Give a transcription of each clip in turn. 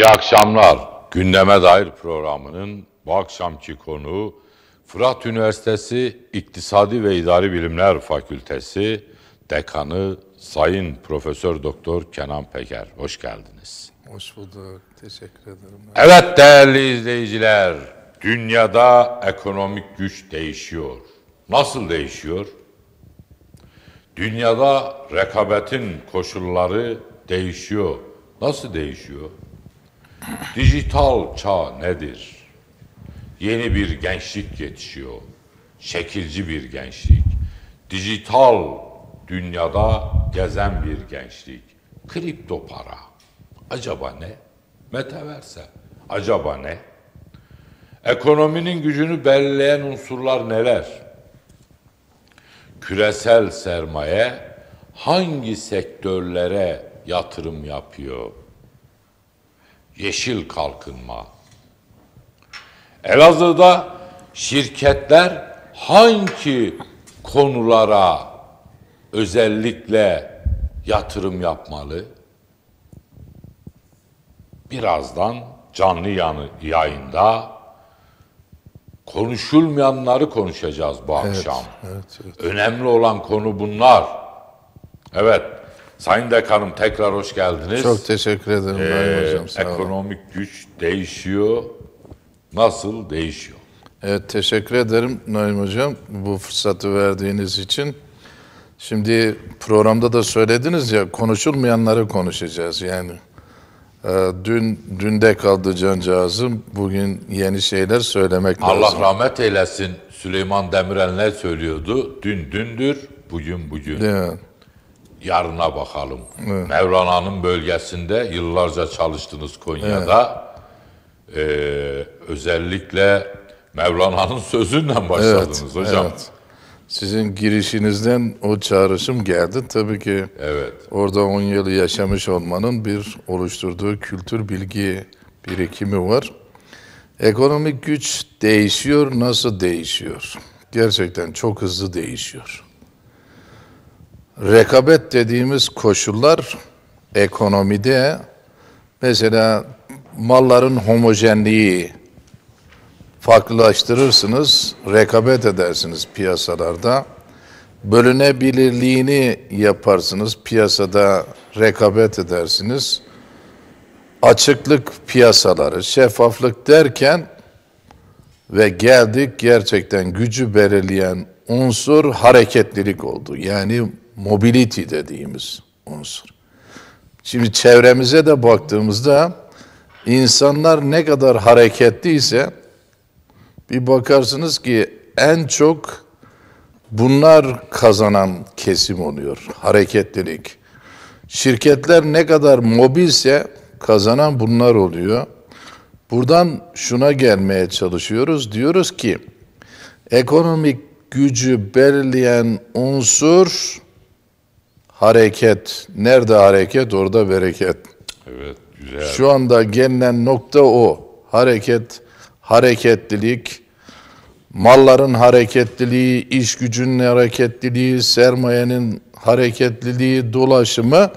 İyi akşamlar. Gündeme dair programının bu akşamki konuğu Fırat Üniversitesi İktisadi ve İdari Bilimler Fakültesi Dekanı Sayın Profesör Doktor Kenan Peker. Hoş geldiniz. Hoş bulduk. Teşekkür ederim. Evet değerli izleyiciler, dünyada ekonomik güç değişiyor. Nasıl değişiyor? Dünyada rekabetin koşulları değişiyor. Nasıl değişiyor? Dijital çağ nedir? Yeni bir gençlik yetişiyor. Şekilci bir gençlik. Dijital dünyada gezen bir gençlik. Kripto para. Acaba ne? Metaverse. Acaba ne? Ekonominin gücünü belirleyen unsurlar neler? Küresel sermaye hangi sektörlere yatırım yapıyor? yeşil kalkınma. Elazığ'da şirketler hangi konulara özellikle yatırım yapmalı? Birazdan canlı yanı yayında konuşulmayanları konuşacağız bu evet, akşam. Evet, evet. Önemli olan konu bunlar. Evet. Sayın Dekanım tekrar hoş geldiniz. Çok teşekkür ederim ee, hocam. Sağ ekonomik olun. güç değişiyor. Nasıl değişiyor? Evet teşekkür ederim Naim Hocam bu fırsatı verdiğiniz için. Şimdi programda da söylediniz ya konuşulmayanları konuşacağız yani. E, dün dünde kaldı cancağızım. Bugün yeni şeyler söylemek Allah lazım. Allah rahmet eylesin. Süleyman Demirel ne söylüyordu? Dün dündür, bugün bugün. Evet yarına bakalım. Evet. Mevlana'nın bölgesinde yıllarca çalıştınız Konya'da. Evet. Ee, özellikle Mevlana'nın sözünden başladınız evet, hocam. Evet. Sizin girişinizden o çağrışım geldi. Tabii ki evet. orada 10 yılı yaşamış olmanın bir oluşturduğu kültür bilgi birikimi var. Ekonomik güç değişiyor, nasıl değişiyor? Gerçekten çok hızlı değişiyor rekabet dediğimiz koşullar ekonomide mesela malların homojenliği farklılaştırırsınız, rekabet edersiniz piyasalarda. Bölünebilirliğini yaparsınız, piyasada rekabet edersiniz. Açıklık piyasaları, şeffaflık derken ve geldik gerçekten gücü belirleyen unsur hareketlilik oldu. Yani mobility dediğimiz unsur. Şimdi çevremize de baktığımızda insanlar ne kadar hareketliyse bir bakarsınız ki en çok bunlar kazanan kesim oluyor. Hareketlilik. Şirketler ne kadar mobilse kazanan bunlar oluyor. Buradan şuna gelmeye çalışıyoruz. Diyoruz ki ekonomik gücü belirleyen unsur hareket. Nerede hareket orada bereket. Evet güzel. Şu anda gelinen nokta o. Hareket, hareketlilik, malların hareketliliği, iş gücünün hareketliliği, sermayenin hareketliliği, dolaşımı.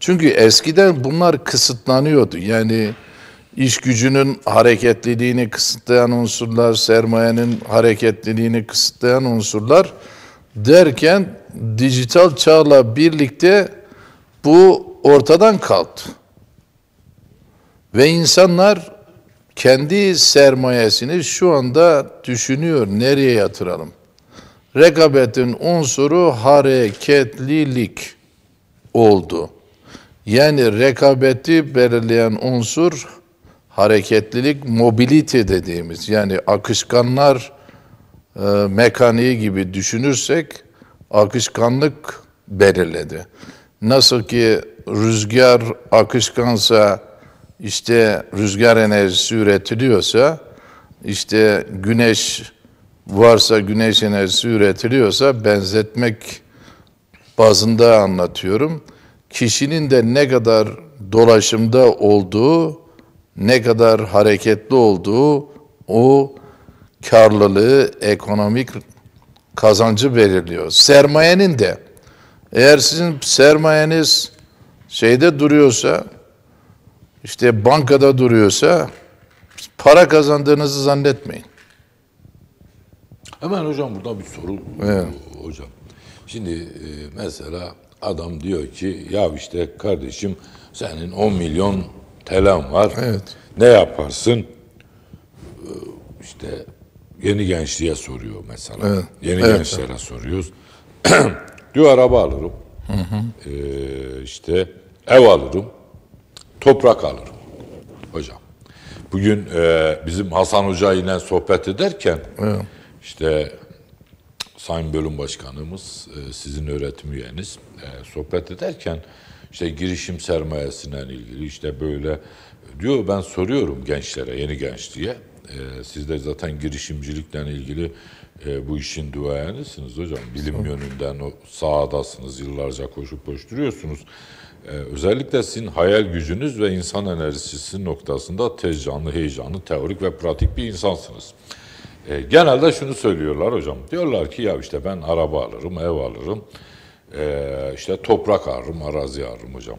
Çünkü eskiden bunlar kısıtlanıyordu. Yani iş gücünün hareketliliğini kısıtlayan unsurlar, sermayenin hareketliliğini kısıtlayan unsurlar derken dijital çağla birlikte bu ortadan kalktı. Ve insanlar kendi sermayesini şu anda düşünüyor nereye yatıralım. Rekabetin unsuru hareketlilik oldu. Yani rekabeti belirleyen unsur hareketlilik, mobilite dediğimiz yani akışkanlar e, mekaniği gibi düşünürsek akışkanlık belirledi. Nasıl ki rüzgar akışkansa işte rüzgar enerjisi üretiliyorsa işte güneş varsa güneş enerjisi üretiliyorsa benzetmek bazında anlatıyorum. Kişinin de ne kadar dolaşımda olduğu, ne kadar hareketli olduğu o karlılığı, ekonomik kazancı belirliyor. Sermayenin de eğer sizin sermayeniz şeyde duruyorsa işte bankada duruyorsa para kazandığınızı zannetmeyin. Hemen hocam burada bir soru evet. hocam. Şimdi e, mesela adam diyor ki ya işte kardeşim senin 10 milyon telen var. Evet. Ne yaparsın? E, işte Yeni gençliğe soruyor mesela. Evet. Yeni evet, gençlere evet. soruyoruz. diyor araba alırım. Hı hı. Ee, işte ev alırım. Toprak alırım. Hocam. Bugün e, bizim Hasan Hoca ile sohbet ederken evet. işte Sayın Bölüm Başkanımız, e, sizin öğretim üyeniz e, sohbet ederken işte girişim sermayesinden ilgili işte böyle diyor ben soruyorum gençlere, yeni gençliğe. Ee, siz de zaten girişimcilikle ilgili e, bu işin duayenisiniz hocam. Bilim yönünden o sahadasınız, yıllarca koşup koşturuyorsunuz. Ee, özellikle sizin hayal gücünüz ve insan enerjisi noktasında tez canlı, heyecanlı, teorik ve pratik bir insansınız. Ee, genelde şunu söylüyorlar hocam. Diyorlar ki ya işte ben araba alırım, ev alırım. işte toprak alırım, arazi alırım hocam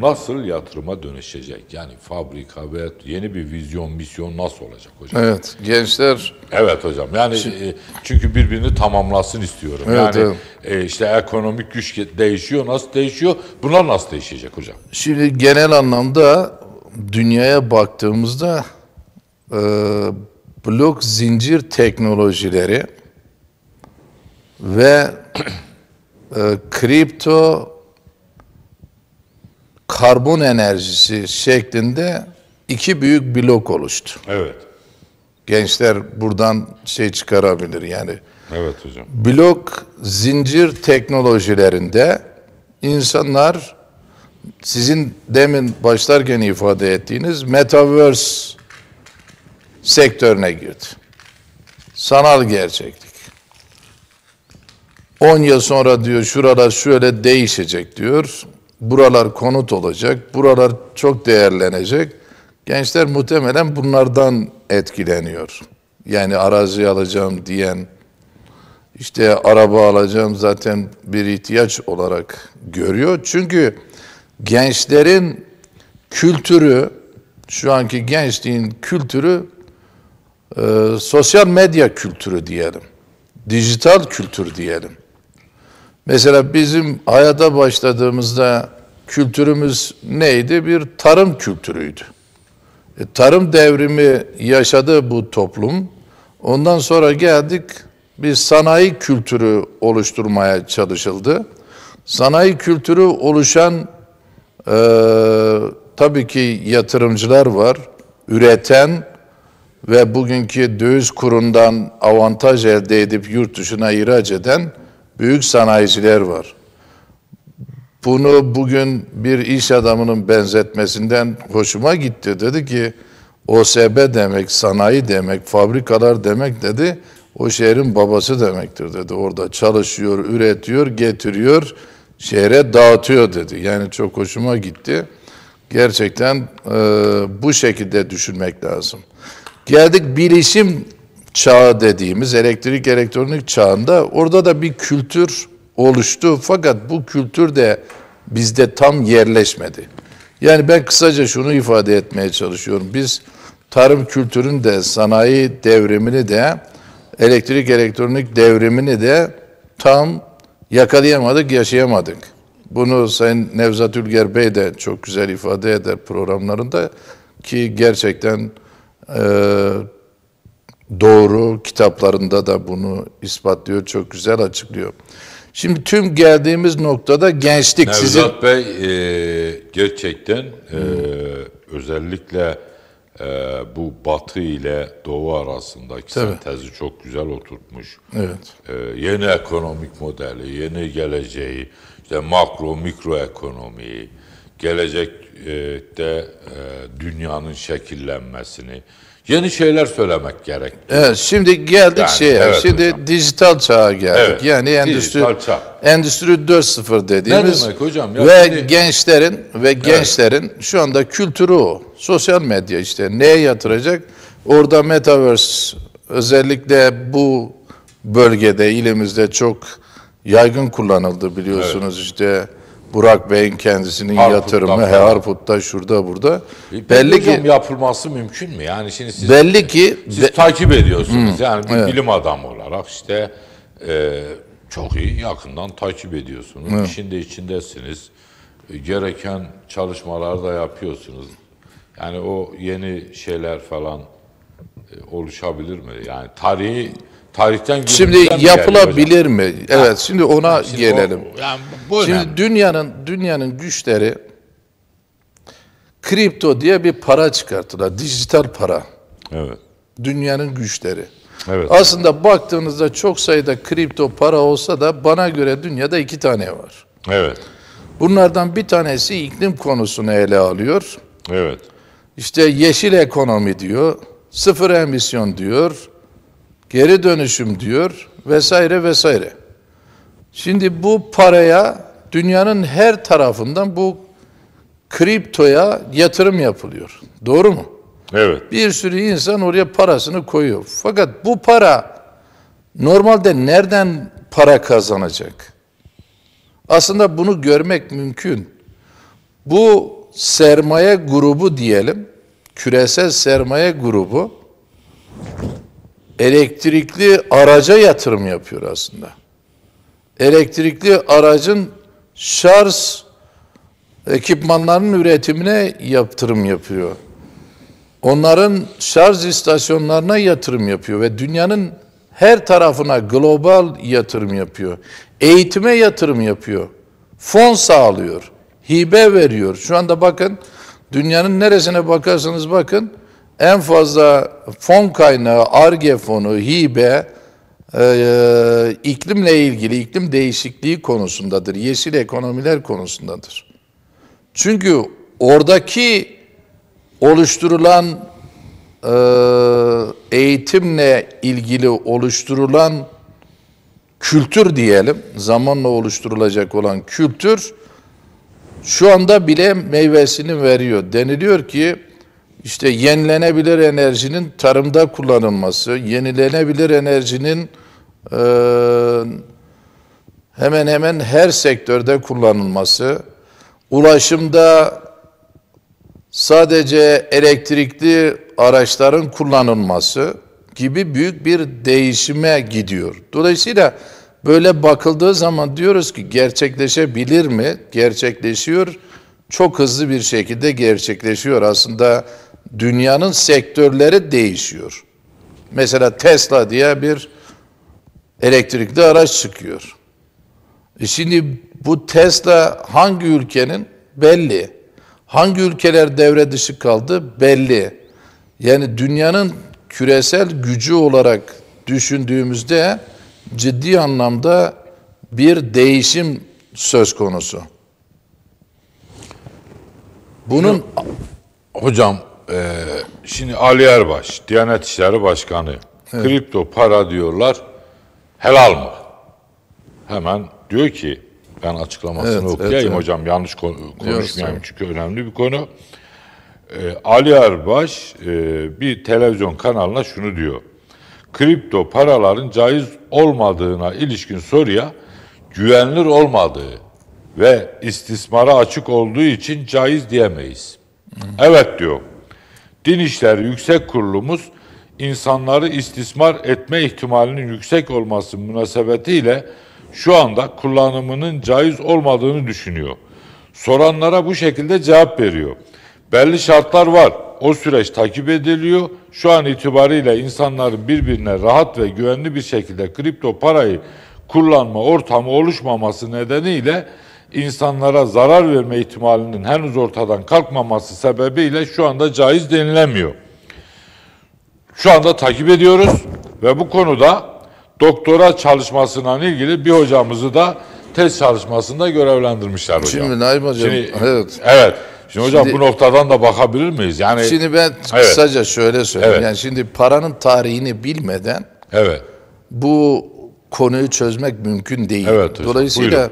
nasıl yatırıma dönüşecek? Yani fabrika ve yeni bir vizyon, misyon nasıl olacak hocam? Evet, gençler... Evet hocam, yani e, çünkü birbirini tamamlasın istiyorum. Evet, yani evet. E, işte ekonomik güç değişiyor, nasıl değişiyor? Bunlar nasıl değişecek hocam? Şimdi genel anlamda dünyaya baktığımızda e, blok zincir teknolojileri ve e, kripto karbon enerjisi şeklinde iki büyük blok oluştu. Evet. Gençler buradan şey çıkarabilir yani. Evet hocam. Blok zincir teknolojilerinde insanlar sizin demin başlarken ifade ettiğiniz metaverse sektörüne girdi. Sanal gerçeklik. 10 yıl sonra diyor şuralar şöyle değişecek diyor. Buralar konut olacak, buralar çok değerlenecek. Gençler muhtemelen bunlardan etkileniyor. Yani arazi alacağım diyen, işte araba alacağım zaten bir ihtiyaç olarak görüyor. Çünkü gençlerin kültürü, şu anki gençliğin kültürü e, sosyal medya kültürü diyelim. Dijital kültür diyelim. Mesela bizim hayata başladığımızda kültürümüz neydi? Bir tarım kültürüydü. E, tarım devrimi yaşadı bu toplum. Ondan sonra geldik bir sanayi kültürü oluşturmaya çalışıldı. Sanayi kültürü oluşan e, tabii ki yatırımcılar var. Üreten ve bugünkü döviz kurundan avantaj elde edip yurt dışına ihraç eden büyük sanayiciler var. Bunu bugün bir iş adamının benzetmesinden hoşuma gitti. Dedi ki OSB demek, sanayi demek, fabrikalar demek dedi. O şehrin babası demektir dedi. Orada çalışıyor, üretiyor, getiriyor, şehre dağıtıyor dedi. Yani çok hoşuma gitti. Gerçekten e, bu şekilde düşünmek lazım. Geldik bilişim çağı dediğimiz elektrik elektronik çağında orada da bir kültür oluştu. Fakat bu kültür de bizde tam yerleşmedi. Yani ben kısaca şunu ifade etmeye çalışıyorum. Biz tarım kültürün de sanayi devrimini de elektrik elektronik devrimini de tam yakalayamadık, yaşayamadık. Bunu Sayın Nevzat Ülger Bey de çok güzel ifade eder programlarında ki gerçekten e, doğru. Kitaplarında da bunu ispatlıyor, çok güzel açıklıyor. Şimdi tüm geldiğimiz noktada gençlik Nevzat sizin... Nevzat Bey e, gerçekten e, özellikle e, bu batı ile doğu arasındaki Tabii. sentezi çok güzel oturtmuş. Evet. E, yeni ekonomik modeli, yeni geleceği, işte makro, mikro ekonomiyi, gelecekte e, dünyanın şekillenmesini, yeni şeyler söylemek gerek. Evet, şimdi geldik yani, şeye. Evet şimdi hocam. dijital çağa geldik. Evet, yani endüstri çağ. endüstri 4.0 dediğimiz. Ne demek hocam? Ya ve şimdi... gençlerin ve gençlerin evet. şu anda kültürü o. Sosyal medya işte neye yatıracak? Orada metaverse özellikle bu bölgede ilimizde çok yaygın kullanıldı biliyorsunuz evet. işte Burak Bey'in kendisinin Harput'tan yatırımı Harput'ta şurada burada. E, belli ki yapılması mümkün mü? Yani şimdi siz belli ki siz be, takip ediyorsunuz. Hı, yani bir evet. bilim adamı olarak işte e, çok iyi yakından takip ediyorsunuz. Hı. İşin içindesiniz. E, gereken çalışmaları da yapıyorsunuz. Yani o yeni şeyler falan e, oluşabilir mi? Yani tarihi tarihten Şimdi yapılabilir mi? Evet, şimdi ona şimdi gelelim. O, yani şimdi dünyanın dünyanın güçleri kripto diye bir para çıkarttılar. Dijital para. Evet. Dünyanın güçleri. Evet. Aslında evet. baktığınızda çok sayıda kripto para olsa da bana göre dünyada iki tane var. Evet. Bunlardan bir tanesi iklim konusunu ele alıyor. Evet. İşte yeşil ekonomi diyor, sıfır emisyon diyor, geri dönüşüm diyor vesaire vesaire. Şimdi bu paraya dünyanın her tarafından bu kriptoya yatırım yapılıyor. Doğru mu? Evet. Bir sürü insan oraya parasını koyuyor. Fakat bu para normalde nereden para kazanacak? Aslında bunu görmek mümkün. Bu sermaye grubu diyelim, küresel sermaye grubu elektrikli araca yatırım yapıyor aslında. Elektrikli aracın şarj ekipmanlarının üretimine yatırım yapıyor. Onların şarj istasyonlarına yatırım yapıyor ve dünyanın her tarafına global yatırım yapıyor. Eğitime yatırım yapıyor. Fon sağlıyor. Hibe veriyor. Şu anda bakın dünyanın neresine bakarsanız bakın en fazla fon kaynağı, ARGE fonu, hibe, e, iklimle ilgili, iklim değişikliği konusundadır. Yeşil ekonomiler konusundadır. Çünkü oradaki oluşturulan e, eğitimle ilgili oluşturulan kültür diyelim, zamanla oluşturulacak olan kültür şu anda bile meyvesini veriyor. Deniliyor ki işte yenilenebilir enerjinin tarımda kullanılması, yenilenebilir enerjinin e, hemen hemen her sektörde kullanılması, ulaşımda sadece elektrikli araçların kullanılması gibi büyük bir değişime gidiyor. Dolayısıyla böyle bakıldığı zaman diyoruz ki gerçekleşebilir mi? Gerçekleşiyor. Çok hızlı bir şekilde gerçekleşiyor. Aslında dünyanın sektörleri değişiyor. Mesela Tesla diye bir elektrikli araç çıkıyor. E şimdi bu Tesla hangi ülkenin belli. Hangi ülkeler devre dışı kaldı belli. Yani dünyanın küresel gücü olarak düşündüğümüzde ciddi anlamda bir değişim söz konusu. Bunun hocam e, şimdi Ali Erbaş, Diyanet İşleri Başkanı, evet. kripto para diyorlar, helal mı? Hemen diyor ki, ben açıklamasını evet, okuyayım evet, evet. hocam, yanlış konuşmayayım çünkü önemli bir konu. E, Ali Erbaş e, bir televizyon kanalına şunu diyor. Kripto paraların caiz olmadığına ilişkin soruya güvenilir olmadığı ve istismara açık olduğu için caiz diyemeyiz. Hı. Evet diyor Din İşleri Yüksek Kurulumuz insanları istismar etme ihtimalinin yüksek olması münasebetiyle şu anda kullanımının caiz olmadığını düşünüyor. Soranlara bu şekilde cevap veriyor. Belli şartlar var. O süreç takip ediliyor. Şu an itibariyle insanların birbirine rahat ve güvenli bir şekilde kripto parayı kullanma ortamı oluşmaması nedeniyle insanlara zarar verme ihtimalinin henüz ortadan kalkmaması sebebiyle şu anda caiz denilemiyor. Şu anda takip ediyoruz ve bu konuda doktora çalışmasına ilgili bir hocamızı da test çalışmasında görevlendirmişler hocam. Şimdi Naim hocam, Şimdi, evet. Evet. Şimdi hocam bu noktadan da bakabilir miyiz? Yani Şimdi ben evet. kısaca şöyle söyleyeyim. Evet. Yani şimdi paranın tarihini bilmeden Evet. Bu konuyu çözmek mümkün değil. Evet hocam. Dolayısıyla Buyurun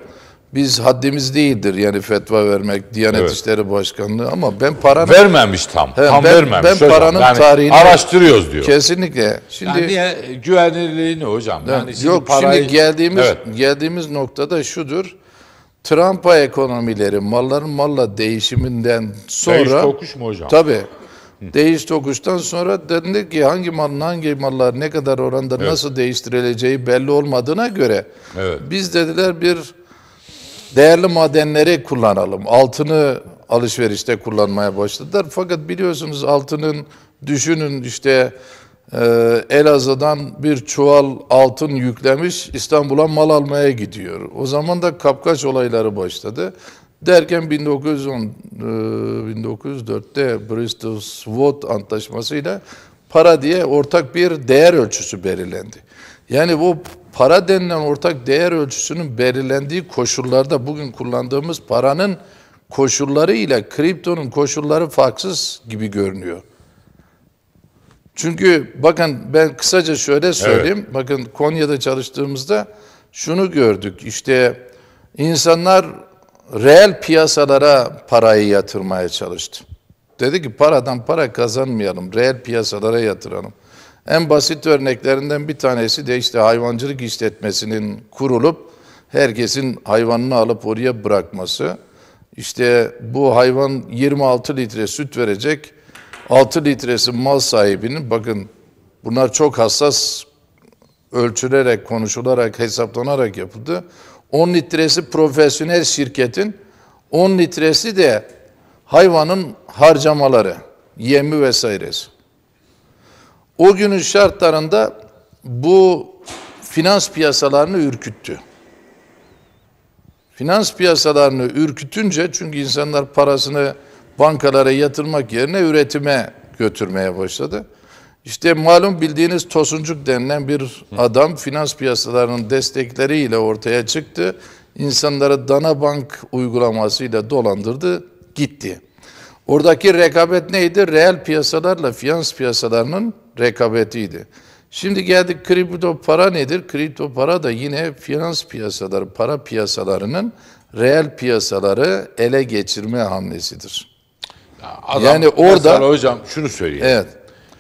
biz haddimiz değildir yani fetva vermek Diyanet evet. İşleri Başkanlığı ama ben paranın vermemiş tam. He, tam ben, vermemiş. Ben paranın yani tarihini araştırıyoruz diyor. Kesinlikle. Şimdi yani e, niye, hocam? Yani, yani yok parayı... şimdi geldiğimiz evet. geldiğimiz noktada şudur. Trump'a ekonomileri malların malla değişiminden sonra Değiş tokuş mu hocam? Tabii. Değiş tokuştan sonra dedi ki hangi mal hangi mallar ne kadar oranda evet. nasıl değiştirileceği belli olmadığına göre evet. biz dediler bir değerli madenleri kullanalım. Altını alışverişte kullanmaya başladılar. Fakat biliyorsunuz altının düşünün işte e, Elazığ'dan bir çuval altın yüklemiş İstanbul'a mal almaya gidiyor. O zaman da kapkaç olayları başladı. Derken 1910 e, 1904'te Bristol Swot antlaşmasıyla para diye ortak bir değer ölçüsü belirlendi. Yani bu para denilen ortak değer ölçüsünün belirlendiği koşullarda bugün kullandığımız paranın koşulları ile kriptonun koşulları farksız gibi görünüyor. Çünkü bakın ben kısaca şöyle söyleyeyim. Evet. Bakın Konya'da çalıştığımızda şunu gördük. İşte insanlar reel piyasalara parayı yatırmaya çalıştı. Dedi ki paradan para kazanmayalım, reel piyasalara yatıralım. En basit örneklerinden bir tanesi de işte hayvancılık işletmesinin kurulup herkesin hayvanını alıp oraya bırakması. İşte bu hayvan 26 litre süt verecek. 6 litresi mal sahibinin bakın bunlar çok hassas ölçülerek, konuşularak, hesaplanarak yapıldı. 10 litresi profesyonel şirketin, 10 litresi de hayvanın harcamaları, yemi vesairesi o günün şartlarında bu finans piyasalarını ürküttü. Finans piyasalarını ürkütünce çünkü insanlar parasını bankalara yatırmak yerine üretime götürmeye başladı. İşte malum bildiğiniz Tosuncuk denilen bir adam finans piyasalarının destekleriyle ortaya çıktı. İnsanları Dana Bank uygulamasıyla dolandırdı, gitti. Oradaki rekabet neydi? Reel piyasalarla finans piyasalarının rekabetiydi. Şimdi geldik kripto para nedir? Kripto para da yine finans piyasaları, para piyasalarının reel piyasaları ele geçirme hamlesidir. Ya adam, yani orada hocam şunu söyleyeyim. Evet.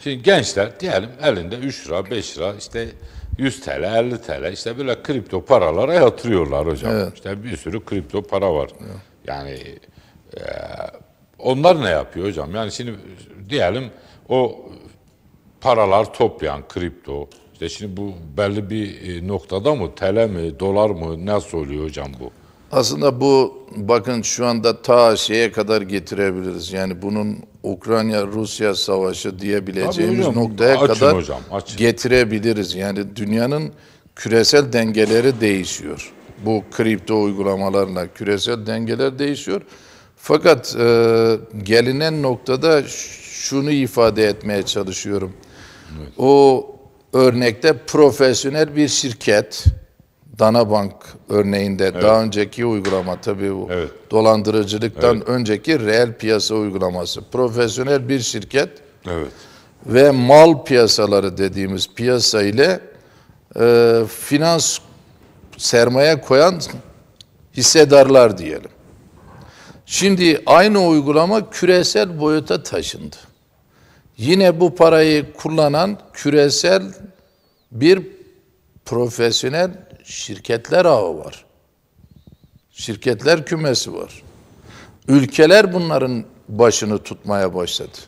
Şimdi gençler diyelim elinde 3 lira, 5 lira işte 100 TL, 50 TL işte böyle kripto paralara yatırıyorlar hocam. Evet. İşte bir sürü kripto para var. Evet. Yani e, onlar ne yapıyor hocam? Yani şimdi diyelim o paralar toplayan kripto, İşte şimdi bu belli bir e, noktada mı, tele mi, dolar mı, nasıl oluyor hocam bu? Aslında bu bakın şu anda ta şeye kadar getirebiliriz. Yani bunun Ukrayna-Rusya savaşı diyebileceğimiz hocam, noktaya açın kadar hocam, açın. getirebiliriz. Yani dünyanın küresel dengeleri değişiyor. Bu kripto uygulamalarla küresel dengeler değişiyor. Fakat e, gelinen noktada şunu ifade etmeye çalışıyorum. Evet. O örnekte profesyonel bir şirket, Dana Bank örneğinde evet. daha önceki uygulama tabii bu evet. dolandırıcılıktan evet. önceki reel piyasa uygulaması. Profesyonel bir şirket evet. ve mal piyasaları dediğimiz piyasa ile e, finans sermaye koyan hissedarlar diyelim. Şimdi aynı uygulama küresel boyuta taşındı. Yine bu parayı kullanan küresel bir profesyonel şirketler ağı var. Şirketler kümesi var. Ülkeler bunların başını tutmaya başladı.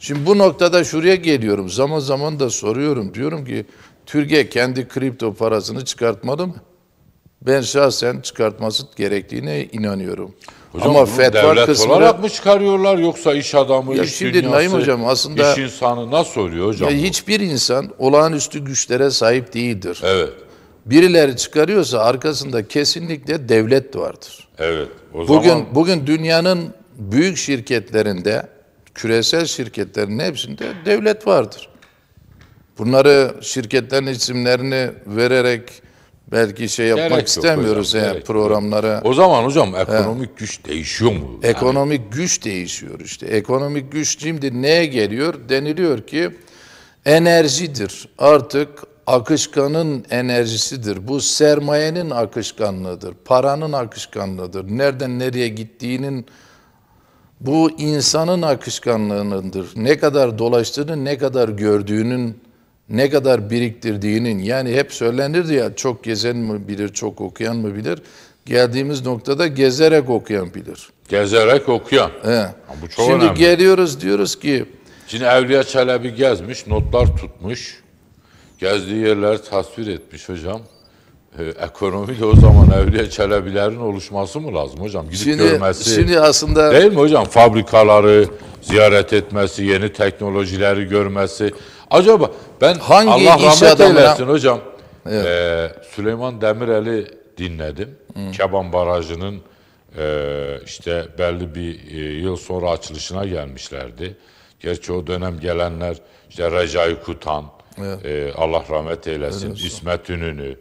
Şimdi bu noktada şuraya geliyorum. Zaman zaman da soruyorum. Diyorum ki Türkiye kendi kripto parasını çıkartmadı mı? Ben şahsen çıkartması gerektiğine inanıyorum. Hocam Ama fetva devlet kısmı olarak mı çıkarıyorlar yoksa iş adamı, ya iş şimdi dünyası, Naim hocam, aslında, iş insanı nasıl oluyor hocam? Ya hiçbir insan olağanüstü güçlere sahip değildir. Evet. Birileri çıkarıyorsa arkasında kesinlikle devlet vardır. Evet. O bugün zaman... bugün dünyanın büyük şirketlerinde, küresel şirketlerin hepsinde devlet vardır. Bunları şirketlerin isimlerini vererek Belki şey yapmak Gerek istemiyoruz yani gerek programlara. O zaman hocam ekonomik güç değişiyor mu? Ekonomik yani. güç değişiyor işte. Ekonomik güç şimdi neye geliyor? Deniliyor ki enerjidir. Artık akışkanın enerjisidir. Bu sermayenin akışkanlığıdır. Paranın akışkanlığıdır. Nereden nereye gittiğinin bu insanın akışkanlığındır. Ne kadar dolaştığını, ne kadar gördüğünün ne kadar biriktirdiğinin yani hep söylenir ya çok gezen mi bilir, çok okuyan mı bilir. Geldiğimiz noktada gezerek okuyan bilir. Gezerek okuyan. He. Ha, bu çok Şimdi önemli. geliyoruz diyoruz ki. Şimdi Evliya Çelebi gezmiş, notlar tutmuş. Gezdiği yerleri tasvir etmiş hocam. Ee, ekonomiyle o zaman Evliya Çelebilerin oluşması mı lazım hocam? Gidip şimdi, görmesi. Şimdi aslında... Değil mi hocam? Fabrikaları ziyaret etmesi, yeni teknolojileri görmesi. Acaba ben Hangi Allah rahmet eylesin hocam. Evet. E, Süleyman Demirel'i dinledim. Hı. Hmm. Keban Barajı'nın e, işte belli bir e, yıl sonra açılışına gelmişlerdi. Gerçi o dönem gelenler işte Recai Kutan, evet. e, Allah rahmet eylesin, evet. İsmet İnönü,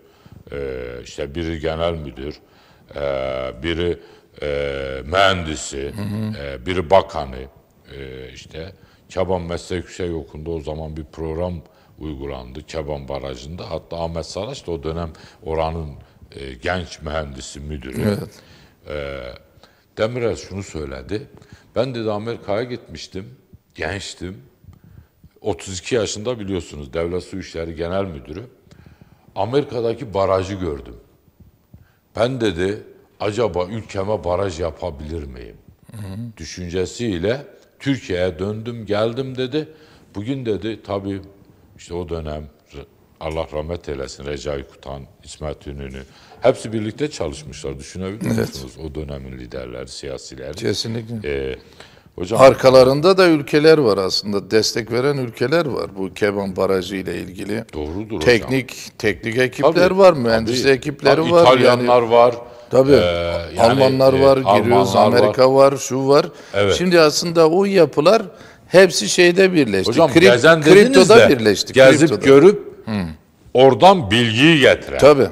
e, işte biri genel müdür, e, biri e, mühendisi, hı hı. E, biri bakanı e, işte Çaban Meslek Yüksek Okulu'nda o zaman bir program uygulandı Çaban Barajı'nda. Hatta Ahmet Saraç da o dönem oranın e, genç mühendisi, müdürü. Evet. E, Demirel şunu söyledi. Ben dedi Amerika'ya gitmiştim, gençtim. 32 yaşında biliyorsunuz Devlet Su İşleri Genel Müdürü. Amerika'daki barajı gördüm. Ben dedi acaba ülkeme baraj yapabilir miyim? Hı hı. Düşüncesiyle Türkiye'ye döndüm geldim dedi. Bugün dedi tabii işte o dönem Allah rahmet eylesin Recai Kutan, İsmet Ünlü. Hepsi birlikte çalışmışlar. Düşünebiliyor evet. musunuz o dönemin liderleri, siyasiler? Kesinlikle. Ee, hocam arkalarında da ülkeler var aslında. Destek veren ülkeler var bu Keban Barajı ile ilgili. Doğrudur teknik, hocam. Teknik teknik ekipler tabii, var, mühendis ekipleri tabii, var. İtalyanlar yani, var. Tabii. Ee, yani, Almanlar e, var, e, giriyoruz. Almanlar Amerika var. var, şu var. Evet. Şimdi aslında o yapılar hepsi şeyde birleşti. Hocam Krip, gezen kriptoda de, birleşti. Gezip kriptoda. görüp hmm. oradan bilgiyi getiren. Tabii.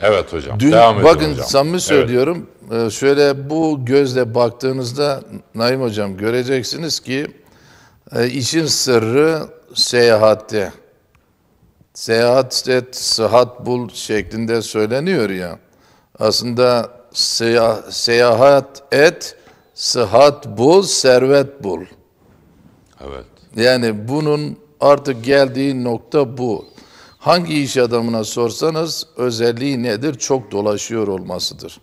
Evet hocam. Dün, devam bakın hocam. samimi söylüyorum. Evet. Şöyle bu gözle baktığınızda Naim hocam göreceksiniz ki e, işin sırrı seyahatte. Seyahat et, sıhhat bul şeklinde söyleniyor ya. Aslında seyah, seyahat et, sıhhat bul, servet bul. Evet. Yani bunun artık geldiği nokta bu. Hangi iş adamına sorsanız özelliği nedir? Çok dolaşıyor olmasıdır.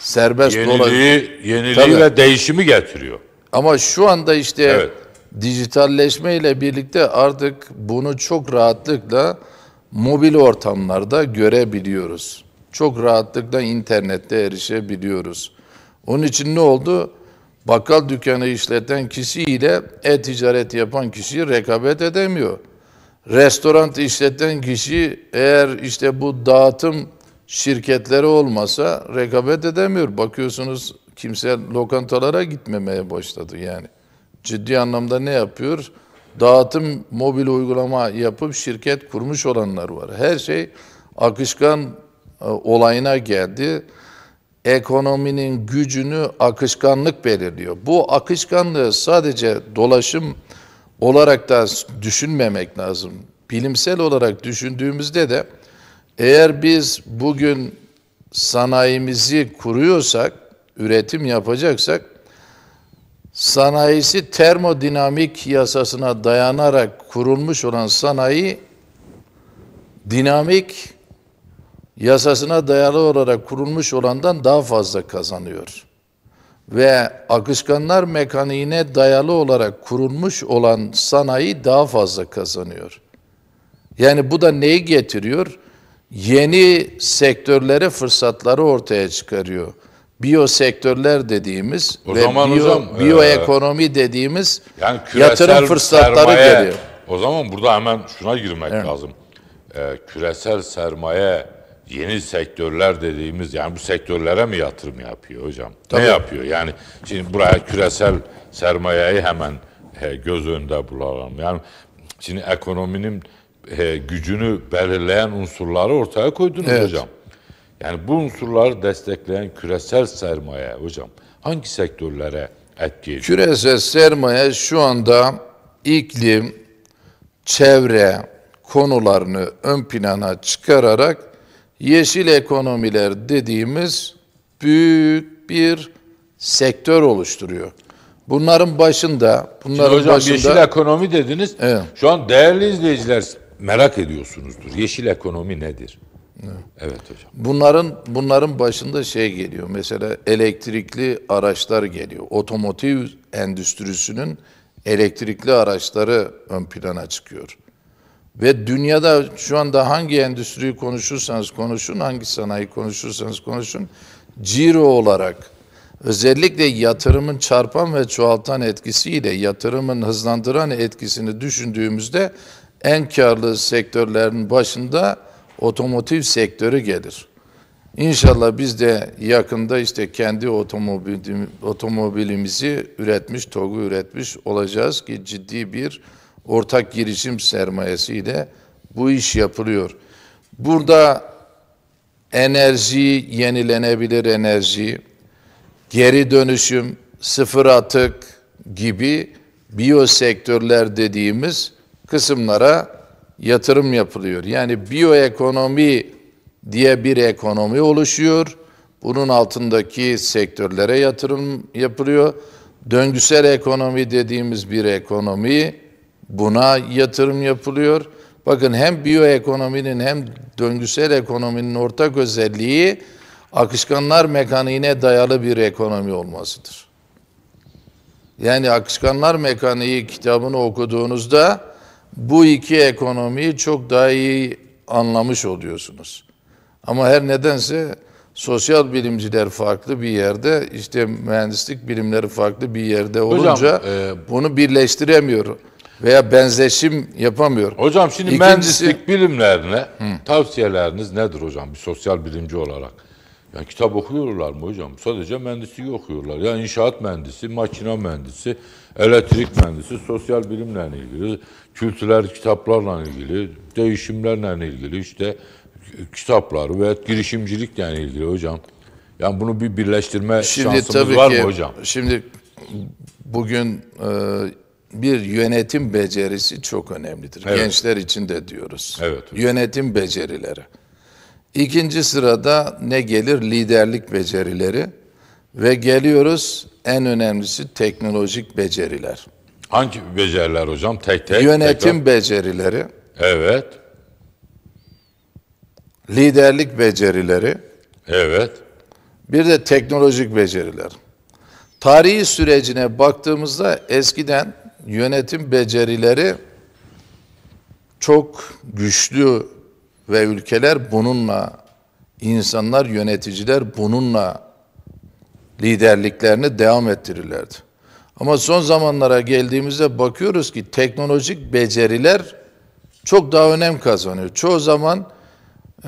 Serbest dolaşıyor. Yeniliği Tabii. ve değişimi getiriyor. Ama şu anda işte evet. dijitalleşme ile birlikte artık bunu çok rahatlıkla mobil ortamlarda görebiliyoruz çok rahatlıkla internette erişebiliyoruz. Onun için ne oldu? Bakkal dükkanı işleten kişiyle e-ticaret yapan kişi rekabet edemiyor. Restoran işleten kişi eğer işte bu dağıtım şirketleri olmasa rekabet edemiyor. Bakıyorsunuz kimse lokantalara gitmemeye başladı yani. Ciddi anlamda ne yapıyor? Dağıtım mobil uygulama yapıp şirket kurmuş olanlar var. Her şey akışkan e, olayına geldi. Ekonominin gücünü akışkanlık belirliyor. Bu akışkanlığı sadece dolaşım olarak da düşünmemek lazım. Bilimsel olarak düşündüğümüzde de eğer biz bugün sanayimizi kuruyorsak, üretim yapacaksak sanayisi termodinamik yasasına dayanarak kurulmuş olan sanayi dinamik yasasına dayalı olarak kurulmuş olandan daha fazla kazanıyor. Ve akışkanlar mekaniğine dayalı olarak kurulmuş olan sanayi daha fazla kazanıyor. Yani bu da neyi getiriyor? Yeni sektörlere fırsatları ortaya çıkarıyor. Biyo sektörler dediğimiz o ve zaman biyo, hocam, biyoekonomi e, dediğimiz yani yatırım fırsatları sermaye, geliyor. O zaman burada hemen şuna girmek evet. lazım. E, küresel sermaye yeni sektörler dediğimiz yani bu sektörlere mi yatırım yapıyor hocam? Tabii. Ne yapıyor? Yani şimdi buraya küresel sermayeyi hemen göz önünde bulalım. Yani şimdi ekonominin gücünü belirleyen unsurları ortaya koydunuz evet. hocam. Yani bu unsurları destekleyen küresel sermaye hocam hangi sektörlere etki ediyor? Küresel sermaye şu anda iklim, çevre konularını ön plana çıkararak yeşil ekonomiler dediğimiz büyük bir sektör oluşturuyor. Bunların başında, bunların Şimdi hocam, başında yeşil ekonomi dediniz. Evet. Şu an değerli izleyiciler merak ediyorsunuzdur. Yeşil ekonomi nedir? Evet. evet hocam. Bunların bunların başında şey geliyor. Mesela elektrikli araçlar geliyor. Otomotiv endüstrisinin elektrikli araçları ön plana çıkıyor. Ve dünyada şu anda hangi endüstriyi konuşursanız konuşun, hangi sanayi konuşursanız konuşun, ciro olarak özellikle yatırımın çarpan ve çoğaltan etkisiyle yatırımın hızlandıran etkisini düşündüğümüzde en karlı sektörlerin başında otomotiv sektörü gelir. İnşallah biz de yakında işte kendi otomobilimizi üretmiş, TOG'u üretmiş olacağız ki ciddi bir ortak girişim sermayesiyle bu iş yapılıyor. Burada enerji, yenilenebilir enerji, geri dönüşüm, sıfır atık gibi biyosektörler dediğimiz kısımlara yatırım yapılıyor. Yani biyoekonomi diye bir ekonomi oluşuyor. Bunun altındaki sektörlere yatırım yapılıyor. Döngüsel ekonomi dediğimiz bir ekonomi Buna yatırım yapılıyor. Bakın hem biyoekonominin hem döngüsel ekonominin ortak özelliği akışkanlar mekaniğine dayalı bir ekonomi olmasıdır. Yani akışkanlar mekaniği kitabını okuduğunuzda bu iki ekonomiyi çok daha iyi anlamış oluyorsunuz. Ama her nedense sosyal bilimciler farklı bir yerde, işte mühendislik bilimleri farklı bir yerde olunca Hocam, e... bunu birleştiremiyor veya benzeşim yapamıyorum. Hocam şimdi İkincisi, mühendislik bilimlerine hı. tavsiyeleriniz nedir hocam bir sosyal bilimci olarak? Yani kitap okuyorlar mı hocam? Sadece mühendisliği okuyorlar. Ya yani inşaat mühendisi, makina mühendisi, elektrik mühendisi, sosyal bilimle ilgili, kültürel kitaplarla ilgili, değişimlerle ilgili işte kitaplar ve girişimcilikle ilgili hocam. Yani bunu bir birleştirme şimdi şansımız var ki, mı hocam? Şimdi bugün e, bir yönetim becerisi çok önemlidir. Evet. Gençler için de diyoruz. Evet, evet. Yönetim becerileri. İkinci sırada ne gelir? Liderlik becerileri. Ve geliyoruz en önemlisi teknolojik beceriler. Hangi beceriler hocam? Tek tek. Yönetim tekrar. becerileri. Evet. Liderlik becerileri. Evet. Bir de teknolojik beceriler. Tarihi sürecine baktığımızda eskiden yönetim becerileri çok güçlü ve ülkeler bununla insanlar, yöneticiler bununla liderliklerini devam ettirirlerdi. Ama son zamanlara geldiğimizde bakıyoruz ki teknolojik beceriler çok daha önem kazanıyor. Çoğu zaman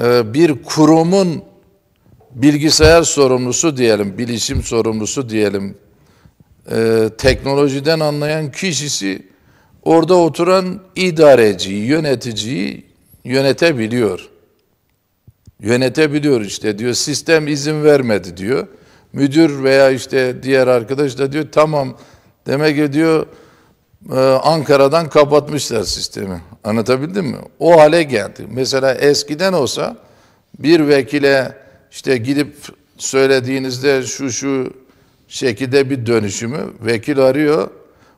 e, bir kurumun bilgisayar sorumlusu diyelim, bilişim sorumlusu diyelim, e, teknolojiden anlayan kişisi orada oturan idareciyi, yöneticiyi yönetebiliyor. Yönetebiliyor işte diyor sistem izin vermedi diyor. Müdür veya işte diğer arkadaş da diyor tamam demek ki diyor e, Ankara'dan kapatmışlar sistemi. Anlatabildim mi? O hale geldi. Mesela eskiden olsa bir vekile işte gidip söylediğinizde şu şu şekilde bir dönüşümü. Vekil arıyor.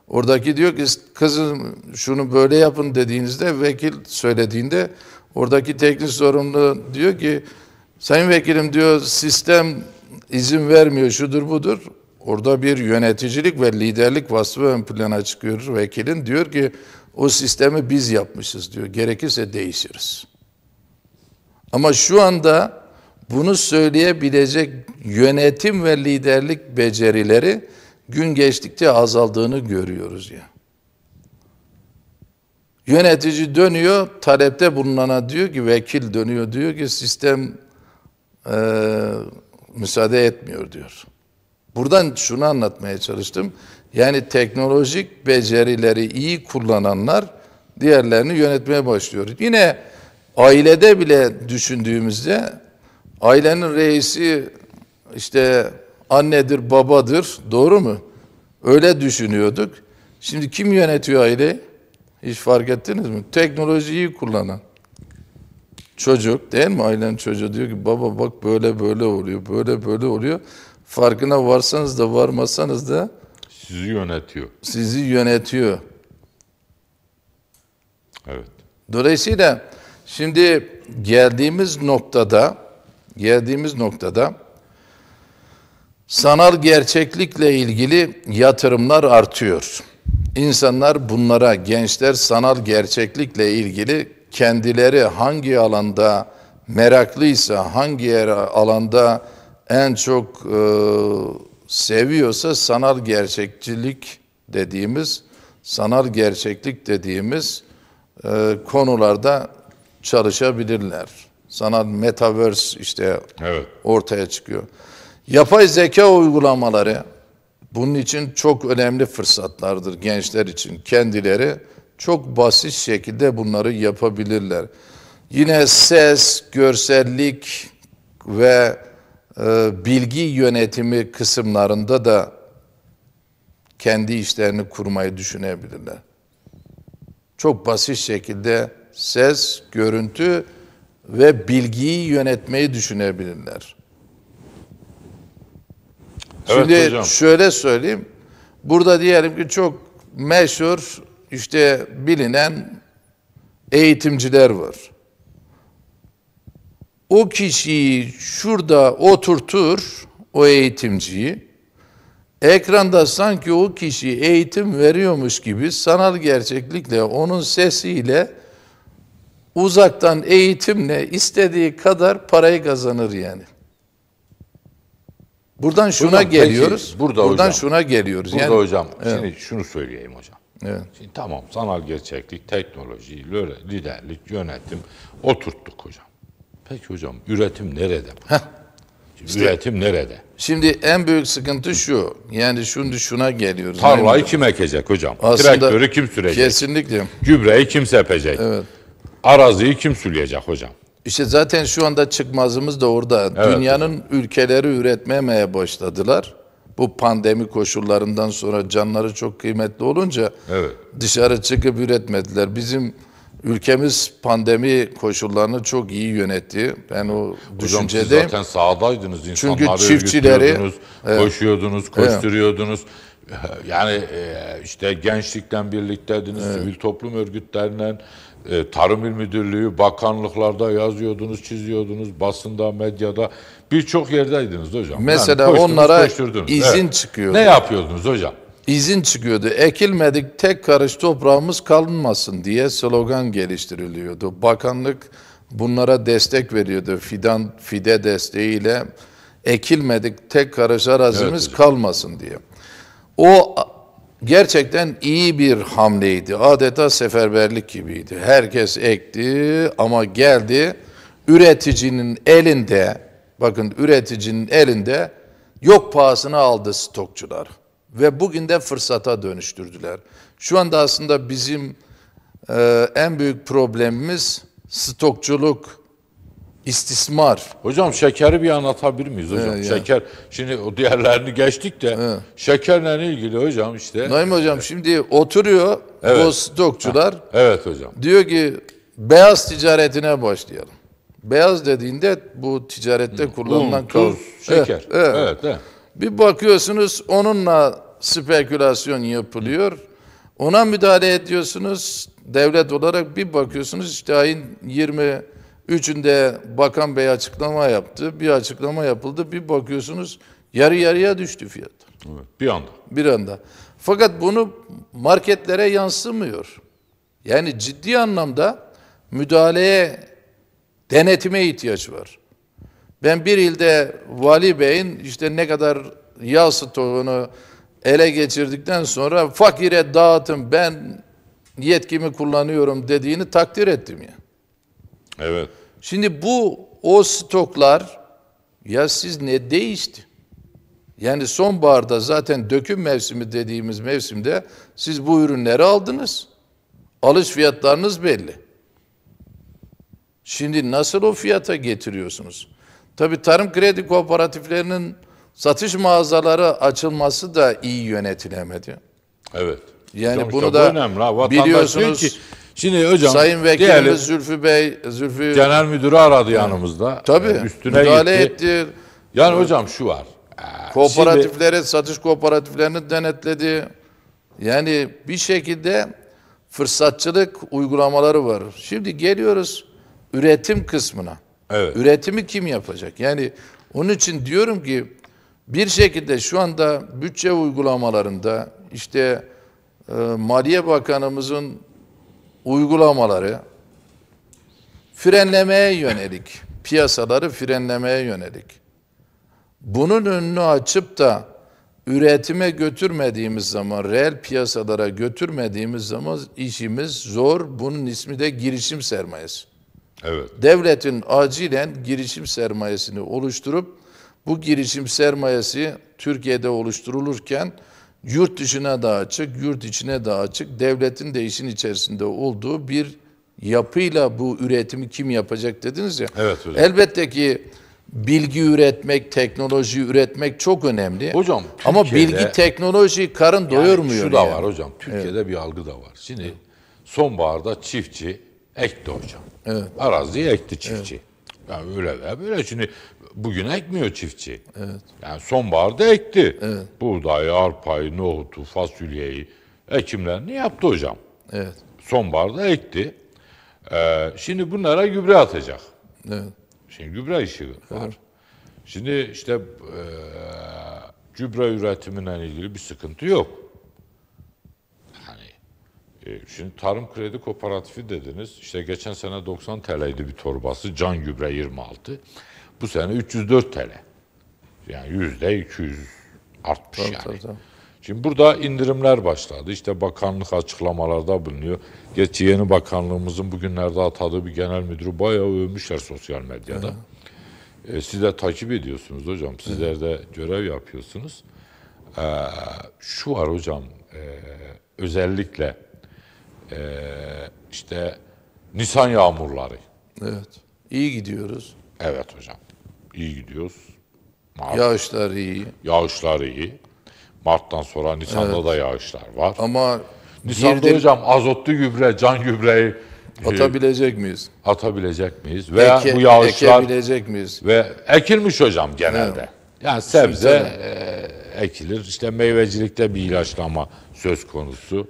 Oradaki diyor ki kızım şunu böyle yapın dediğinizde vekil söylediğinde oradaki teknik sorumlu diyor ki sayın vekilim diyor sistem izin vermiyor şudur budur. Orada bir yöneticilik ve liderlik vasfı ön plana çıkıyor vekilin. Diyor ki o sistemi biz yapmışız diyor. Gerekirse değişiriz. Ama şu anda bunu söyleyebilecek yönetim ve liderlik becerileri gün geçtikçe azaldığını görüyoruz ya. Yönetici dönüyor, talepte bulunana diyor ki, vekil dönüyor diyor ki sistem e, müsaade etmiyor diyor. Buradan şunu anlatmaya çalıştım. Yani teknolojik becerileri iyi kullananlar diğerlerini yönetmeye başlıyor. Yine ailede bile düşündüğümüzde Ailenin reisi işte annedir, babadır. Doğru mu? Öyle düşünüyorduk. Şimdi kim yönetiyor aileyi? Hiç fark ettiniz mi? Teknolojiyi kullanan. Çocuk değil mi? ailenin çocuğu diyor ki baba bak böyle böyle oluyor, böyle böyle oluyor. Farkına varsanız da varmasanız da sizi yönetiyor. Sizi yönetiyor. Evet. Dolayısıyla şimdi geldiğimiz noktada Geldiğimiz noktada sanal gerçeklikle ilgili yatırımlar artıyor. İnsanlar bunlara, gençler sanal gerçeklikle ilgili kendileri hangi alanda meraklıysa, hangi alanda en çok e, seviyorsa sanal gerçekçilik dediğimiz, sanal gerçeklik dediğimiz e, konularda çalışabilirler sanat metaverse işte evet. ortaya çıkıyor. Yapay zeka uygulamaları bunun için çok önemli fırsatlardır gençler için. Kendileri çok basit şekilde bunları yapabilirler. Yine ses, görsellik ve e, bilgi yönetimi kısımlarında da kendi işlerini kurmayı düşünebilirler. Çok basit şekilde ses, görüntü ve bilgiyi yönetmeyi düşünebilirler. Evet, Şimdi hocam. şöyle söyleyeyim. Burada diyelim ki çok meşhur işte bilinen eğitimciler var. O kişiyi şurada oturtur o eğitimciyi. Ekranda sanki o kişi eğitim veriyormuş gibi sanal gerçeklikle onun sesiyle uzaktan eğitimle istediği kadar parayı kazanır yani. Buradan şuna buradan, geliyoruz. Peki, burada buradan hocam, şuna geliyoruz. Burada yani, hocam evet. şimdi şunu söyleyeyim hocam. Evet. Şimdi tamam sanal gerçeklik, teknoloji, liderlik, yönetim oturttuk hocam. Peki hocam üretim nerede? İşte, üretim nerede? Şimdi en büyük sıkıntı şu. Yani şimdi şuna geliyoruz. Tarlayı kim ekecek hocam? Aslında, Traktörü kim sürecek? Kesinlikle. Gübreyi kim sepecek? Evet araziyi kim sulayacak hocam? İşte zaten şu anda çıkmazımız da orada. Evet, Dünyanın hocam. ülkeleri üretmemeye başladılar. Bu pandemi koşullarından sonra canları çok kıymetli olunca evet. dışarı çıkıp üretmediler. Bizim ülkemiz pandemi koşullarını çok iyi yönetti. Ben o Hocam düşüncedeyim. Siz zaten sahadaydınız insanları Çünkü çiftçileri koşuyordunuz, koşturuyordunuz. Evet. Yani e, işte gençlikten birlikteydiniz, evet. sivil toplum örgütlerinden e, Tarım İl Müdürlüğü, bakanlıklarda yazıyordunuz, çiziyordunuz, basında, medyada birçok yerdeydiniz hocam. Mesela yani onlara izin evet. çıkıyordu. Ne yapıyordunuz hocam? İzin çıkıyordu. Ekilmedik tek karış toprağımız kalmasın diye slogan geliştiriliyordu. Bakanlık bunlara destek veriyordu. Fidan fide desteğiyle ekilmedik tek karış arazimiz evet, kalmasın diye. O gerçekten iyi bir hamleydi. Adeta seferberlik gibiydi. Herkes ekti ama geldi üreticinin elinde, bakın üreticinin elinde yok pahasına aldı stokçular. Ve bugün de fırsata dönüştürdüler. Şu anda aslında bizim e, en büyük problemimiz stokçuluk istismar. Hocam şekeri bir anlatabilir miyiz hocam? He, şeker, şimdi o diğerlerini geçtik de He. şekerle ilgili hocam işte. Naim hocam şimdi oturuyor evet. o stokçular. Ha. Evet hocam. Diyor ki beyaz ticaretine başlayalım. Beyaz dediğinde bu ticarette Hı, hmm, kullanılan un, tuz, şeker. Evet, evet. evet, evet. Bir bakıyorsunuz onunla spekülasyon yapılıyor. Hı. Ona müdahale ediyorsunuz. Devlet olarak bir bakıyorsunuz işte ayın 20 Üçünde bakan bey açıklama yaptı. Bir açıklama yapıldı. Bir bakıyorsunuz yarı yarıya düştü fiyat. Evet, bir anda. Bir anda. Fakat bunu marketlere yansımıyor. Yani ciddi anlamda müdahaleye, denetime ihtiyaç var. Ben bir ilde vali beyin işte ne kadar yağ stoğunu ele geçirdikten sonra fakire dağıtın ben yetkimi kullanıyorum dediğini takdir ettim ya. Evet. Şimdi bu o stoklar ya siz ne değişti? Yani sonbaharda zaten döküm mevsimi dediğimiz mevsimde siz bu ürünleri aldınız. Alış fiyatlarınız belli. Şimdi nasıl o fiyata getiriyorsunuz? Tabi tarım kredi kooperatiflerinin satış mağazaları açılması da iyi yönetilemedi. Evet. Yani Hocam, bunu da önemli. biliyorsunuz. ki, Şimdi hocam Sayın Vekilimiz Zülfü Bey, Zülfü Genel Müdürü aradı yanımızda. Tabii. Ee, üstüne müdahale gitti. etti. Yani evet. hocam şu var. Ee, Kooperatifleri, şimdi, satış kooperatiflerini denetledi. Yani bir şekilde fırsatçılık uygulamaları var. Şimdi geliyoruz üretim kısmına. Evet. Üretimi kim yapacak? Yani onun için diyorum ki bir şekilde şu anda bütçe uygulamalarında işte e, Maliye Bakanımızın uygulamaları frenlemeye yönelik, piyasaları frenlemeye yönelik. Bunun önünü açıp da üretime götürmediğimiz zaman, reel piyasalara götürmediğimiz zaman işimiz zor. Bunun ismi de girişim sermayesi. Evet. Devletin acilen girişim sermayesini oluşturup bu girişim sermayesi Türkiye'de oluşturulurken yurt dışına da açık, yurt içine de açık, devletin de işin içerisinde olduğu bir yapıyla bu üretimi kim yapacak dediniz ya. Evet hocam. Elbette ki bilgi üretmek, teknoloji üretmek çok önemli. Hocam Türkiye'de, ama bilgi teknoloji karın yani doyurmuyor. Şu da yani. var hocam. Türkiye'de evet. bir algı da var. Şimdi sonbaharda çiftçi ekti hocam. Evet. Araziyi ekti çiftçi. Evet. Yani öyle de böyle. Şimdi bugün ekmiyor çiftçi. Evet. Yani sonbaharda ekti. Evet. Buğdayı, arpayı, nohutu, fasulyeyi, ekimlerini yaptı hocam. Evet. Sonbaharda ekti. Ee, şimdi bunlara gübre atacak. Evet. Şimdi gübre işi var. Evet. Şimdi işte e, gübre üretimine ilgili bir sıkıntı yok. Yani. e, şimdi Tarım Kredi Kooperatifi dediniz. İşte geçen sene 90 TL'ydi bir torbası. Can gübre 26. Bu sene 304 TL. Yani yüzde 200 artmış tabii, yani. Tabii, tabii. Şimdi burada indirimler başladı. İşte bakanlık açıklamalarda bulunuyor. Geçti yeni bakanlığımızın bugünlerde atadığı bir genel müdürü bayağı övmüşler sosyal medyada. Hı. E, siz de takip ediyorsunuz hocam. Sizler de görev yapıyorsunuz. E, şu var hocam. E, özellikle e, işte Nisan yağmurları. Evet. İyi gidiyoruz. Evet hocam iyi gidiyoruz. Mart, yağışlar iyi. Yağışlar iyi. Mart'tan sonra Nisan'da evet. da yağışlar var. Ama Nisan'da girdim, hocam azotlu gübre, can gübreyi e, atabilecek miyiz? Atabilecek miyiz? Veya Eke, bu yağışlar ekebilecek miyiz? Ve ekilmiş hocam genelde. Evet. Yani sebze e, ekilir. İşte meyvecilikte bir ilaçlama söz konusu.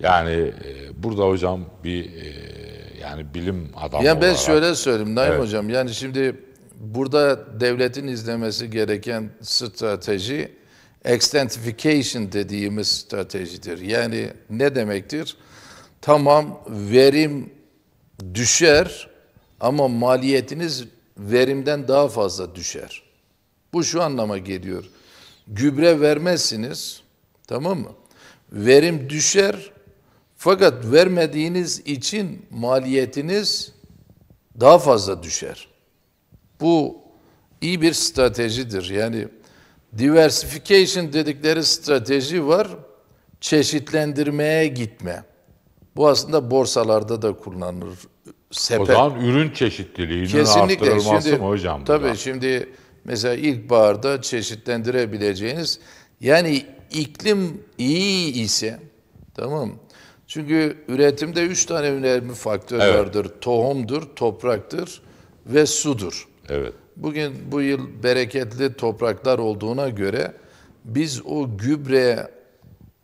Yani e, burada hocam bir e, yani bilim adamı Ya ben olarak, şöyle söyleyeyim Naim evet. hocam. Yani şimdi burada devletin izlemesi gereken strateji extentification dediğimiz stratejidir. Yani ne demektir? Tamam verim düşer ama maliyetiniz verimden daha fazla düşer. Bu şu anlama geliyor. Gübre vermezsiniz tamam mı? Verim düşer fakat vermediğiniz için maliyetiniz daha fazla düşer. Bu iyi bir stratejidir. Yani diversification dedikleri strateji var. Çeşitlendirmeye gitme. Bu aslında borsalarda da kullanılır. Sepet. O zaman ürün çeşitliliğinin Kesinlikle. arttırılması şimdi, mı hocam? Tabii burada? şimdi mesela ilkbaharda çeşitlendirebileceğiniz yani iklim iyi ise tamam çünkü üretimde üç tane önemli faktör evet. vardır. Tohumdur, topraktır ve sudur. Evet. Bugün bu yıl bereketli topraklar olduğuna göre biz o gübre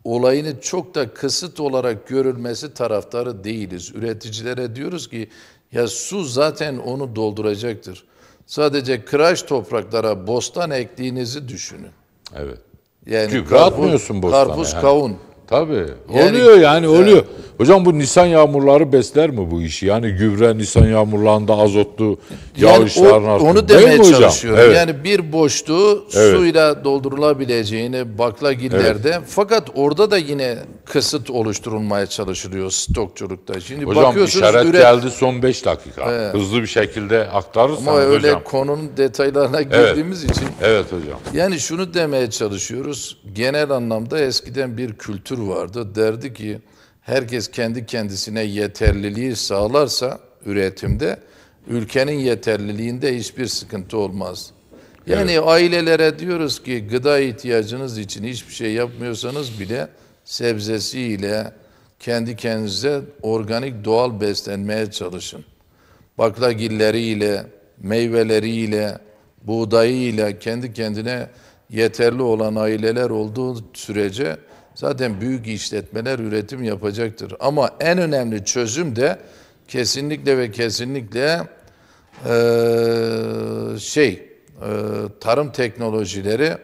olayını çok da kısıt olarak görülmesi taraftarı değiliz. Üreticilere diyoruz ki ya su zaten onu dolduracaktır. Sadece kıraç topraklara bostan ektiğinizi düşünün. Evet. Yani Gübre karpuz, atmıyorsun bostana. Karpuz, yani. kavun. Tabii. Yani, oluyor yani, oluyor. Hocam bu Nisan yağmurları besler mi bu işi? Yani gübre Nisan yağmurlarında azotlu yani yağışların artıyor. Onu demeye çalışıyorum. Evet. Yani bir boşluğu evet. suyla doldurulabileceğini baklagillerde evet. fakat orada da yine kısıt oluşturulmaya çalışılıyor stokçulukta. Şimdi hocam, bakıyorsunuz işaret üret... geldi son 5 dakika. Evet. Hızlı bir şekilde aktarırsanız Ama öyle hocam. konunun detaylarına girdiğimiz evet. için. Evet hocam. Yani şunu demeye çalışıyoruz. Genel anlamda eskiden bir kültür vardı. Derdi ki herkes kendi kendisine yeterliliği sağlarsa üretimde ülkenin yeterliliğinde hiçbir sıkıntı olmaz. Yani evet. ailelere diyoruz ki gıda ihtiyacınız için hiçbir şey yapmıyorsanız bile sebzesiyle kendi kendinize organik doğal beslenmeye çalışın. Baklagilleriyle, meyveleriyle, buğdayıyla kendi kendine yeterli olan aileler olduğu sürece Zaten büyük işletmeler üretim yapacaktır. Ama en önemli çözüm de kesinlikle ve kesinlikle e, şey e, tarım teknolojileri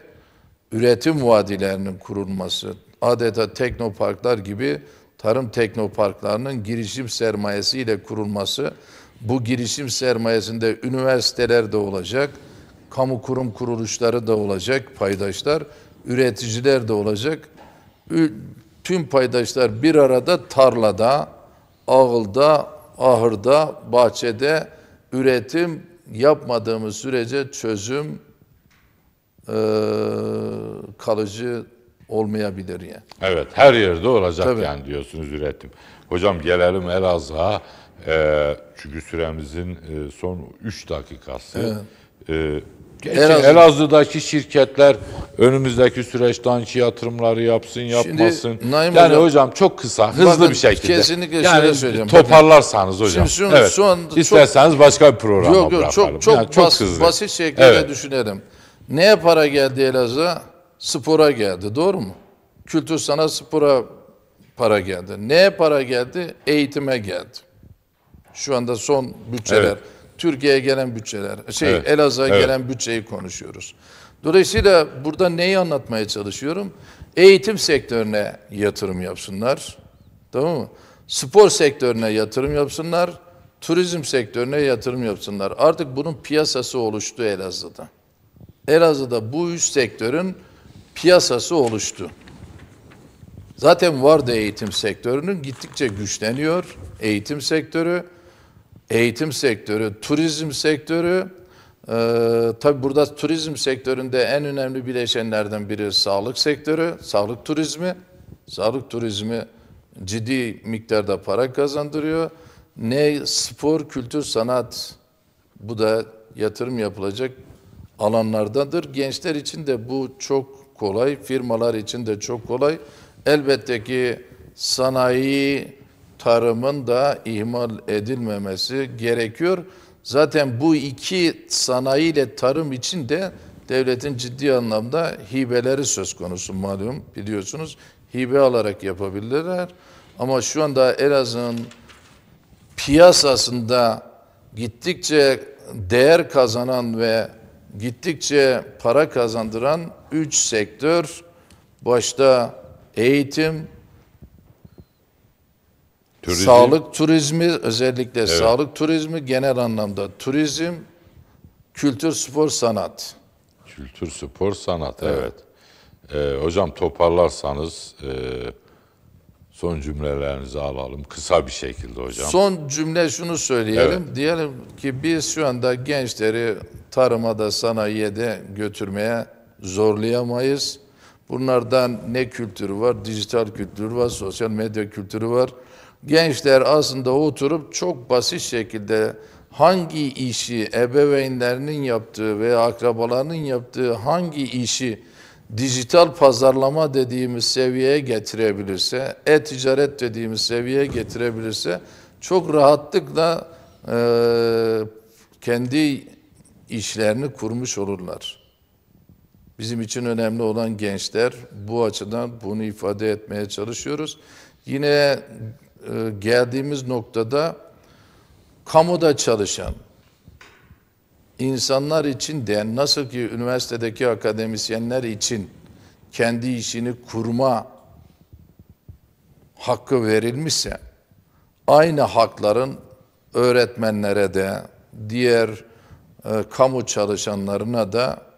üretim vadilerinin kurulması. Adeta teknoparklar gibi tarım teknoparklarının girişim sermayesiyle kurulması. Bu girişim sermayesinde üniversiteler de olacak, kamu kurum kuruluşları da olacak, paydaşlar, üreticiler de olacak tüm paydaşlar bir arada tarlada, ağılda, ahırda, bahçede üretim yapmadığımız sürece çözüm e, kalıcı olmayabilir yani. Evet, her yerde olacak Tabii. yani diyorsunuz üretim. Hocam gelelim Elazığ'a. E, çünkü süremizin e, son 3 dakikası. Evet. E, Elazığ. Elazığ'daki şirketler önümüzdeki süreçte hangi yatırımları yapsın yapmasın. Şimdi, yani hocam, hocam çok kısa, hızlı bakın, bir şekilde. Kesinlikle yani şöyle söyleyeyim. Toparlarsanız hocam. Şimdi, şimdi evet. şu an isterseniz çok, başka bir programa yok, yok, bırakalım. Çok, çok, yani çok bas, hızlı. basit şekilde evet. düşünelim. Neye para geldi Elazığ'a? Spora geldi, doğru mu? Kültür sana spora para geldi. Neye para geldi? Eğitime geldi. Şu anda son bütçeler. Evet. Türkiye'ye gelen bütçeler, şey evet. Elazığ'a evet. gelen bütçeyi konuşuyoruz. Dolayısıyla burada neyi anlatmaya çalışıyorum? Eğitim sektörüne yatırım yapsınlar. Tamam mı? Spor sektörüne yatırım yapsınlar. Turizm sektörüne yatırım yapsınlar. Artık bunun piyasası oluştu Elazığ'da. Elazığ'da bu üç sektörün piyasası oluştu. Zaten vardı eğitim sektörünün gittikçe güçleniyor eğitim sektörü eğitim sektörü, turizm sektörü. E, tabii burada turizm sektöründe en önemli bileşenlerden biri sağlık sektörü, sağlık turizmi. Sağlık turizmi ciddi miktarda para kazandırıyor. Ne spor, kültür, sanat bu da yatırım yapılacak alanlardandır. Gençler için de bu çok kolay, firmalar için de çok kolay. Elbette ki sanayi tarımın da ihmal edilmemesi gerekiyor. Zaten bu iki sanayi ile tarım için de devletin ciddi anlamda hibeleri söz konusu malum biliyorsunuz. Hibe alarak yapabilirler. Ama şu anda Elazığ'ın piyasasında gittikçe değer kazanan ve gittikçe para kazandıran üç sektör başta eğitim, Turizm. Sağlık turizmi özellikle evet. sağlık turizmi genel anlamda turizm, kültür, spor, sanat. Kültür, spor, sanat evet. evet. Ee, hocam toparlarsanız e, son cümlelerinizi alalım kısa bir şekilde hocam. Son cümle şunu söyleyelim. Evet. Diyelim ki biz şu anda gençleri tarıma da sanayiye de götürmeye zorlayamayız. Bunlardan ne kültürü var? Dijital kültürü var, sosyal medya kültürü var. Gençler aslında oturup çok basit şekilde hangi işi ebeveynlerinin yaptığı veya akrabalarının yaptığı hangi işi dijital pazarlama dediğimiz seviyeye getirebilirse, e-ticaret dediğimiz seviyeye getirebilirse çok rahatlıkla e, kendi işlerini kurmuş olurlar. Bizim için önemli olan gençler bu açıdan bunu ifade etmeye çalışıyoruz. Yine e, geldiğimiz noktada kamuda çalışan insanlar için de nasıl ki üniversitedeki akademisyenler için kendi işini kurma hakkı verilmişse aynı hakların öğretmenlere de diğer e, kamu çalışanlarına da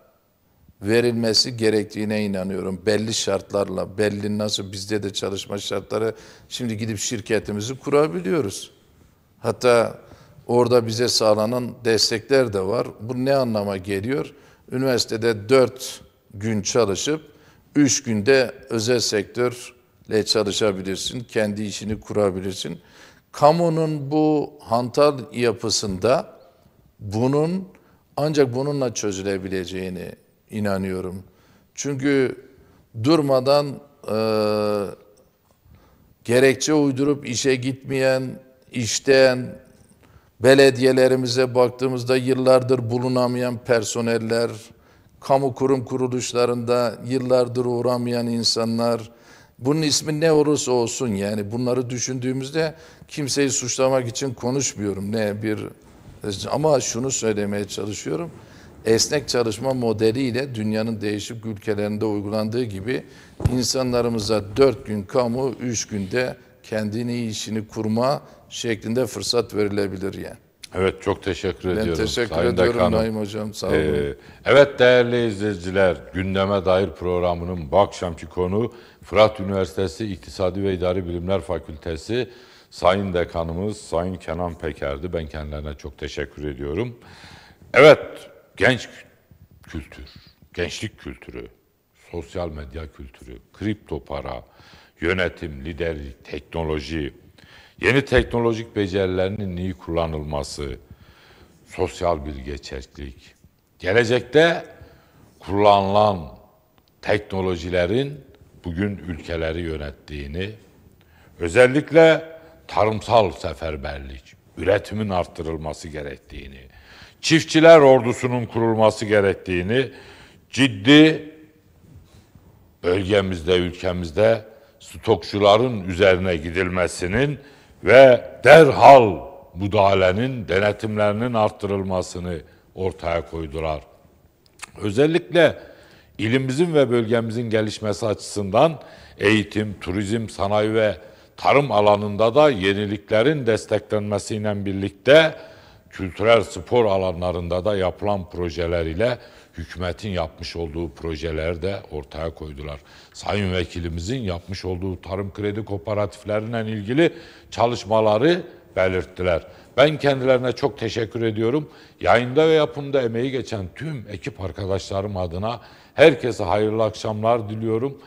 verilmesi gerektiğine inanıyorum. Belli şartlarla, belli nasıl bizde de çalışma şartları şimdi gidip şirketimizi kurabiliyoruz. Hatta orada bize sağlanan destekler de var. Bu ne anlama geliyor? Üniversitede dört gün çalışıp üç günde özel sektörle çalışabilirsin, kendi işini kurabilirsin. Kamunun bu hantal yapısında bunun ancak bununla çözülebileceğini inanıyorum. Çünkü durmadan e, gerekçe uydurup işe gitmeyen, işten belediyelerimize baktığımızda yıllardır bulunamayan personeller, kamu kurum kuruluşlarında yıllardır uğramayan insanlar, bunun ismi ne olursa olsun yani bunları düşündüğümüzde kimseyi suçlamak için konuşmuyorum ne bir ama şunu söylemeye çalışıyorum esnek çalışma modeliyle dünyanın değişik ülkelerinde uygulandığı gibi insanlarımıza dört gün kamu, üç günde kendini işini kurma şeklinde fırsat verilebilir yani. Evet çok teşekkür ben ediyorum. Ben teşekkür Sayın ediyorum Dekanım. Naim Hocam sağ olun. Ee, evet değerli izleyiciler gündeme dair programının bu akşamki konu Fırat Üniversitesi İktisadi ve İdari Bilimler Fakültesi Sayın Dekanımız Sayın Kenan Peker'di. Ben kendilerine çok teşekkür ediyorum. Evet genç kültür, gençlik kültürü, sosyal medya kültürü, kripto para, yönetim, liderlik, teknoloji, yeni teknolojik becerilerinin iyi kullanılması, sosyal bir geçerlik, gelecekte kullanılan teknolojilerin bugün ülkeleri yönettiğini, özellikle tarımsal seferberlik, üretimin arttırılması gerektiğini, çiftçiler ordusunun kurulması gerektiğini ciddi bölgemizde, ülkemizde stokçuların üzerine gidilmesinin ve derhal müdahalenin, denetimlerinin arttırılmasını ortaya koydular. Özellikle ilimizin ve bölgemizin gelişmesi açısından eğitim, turizm, sanayi ve tarım alanında da yeniliklerin desteklenmesiyle birlikte kültürel spor alanlarında da yapılan projeler ile hükümetin yapmış olduğu projeler de ortaya koydular. Sayın vekilimizin yapmış olduğu tarım kredi kooperatifleriyle ilgili çalışmaları belirttiler. Ben kendilerine çok teşekkür ediyorum. Yayında ve yapımda emeği geçen tüm ekip arkadaşlarım adına herkese hayırlı akşamlar diliyorum.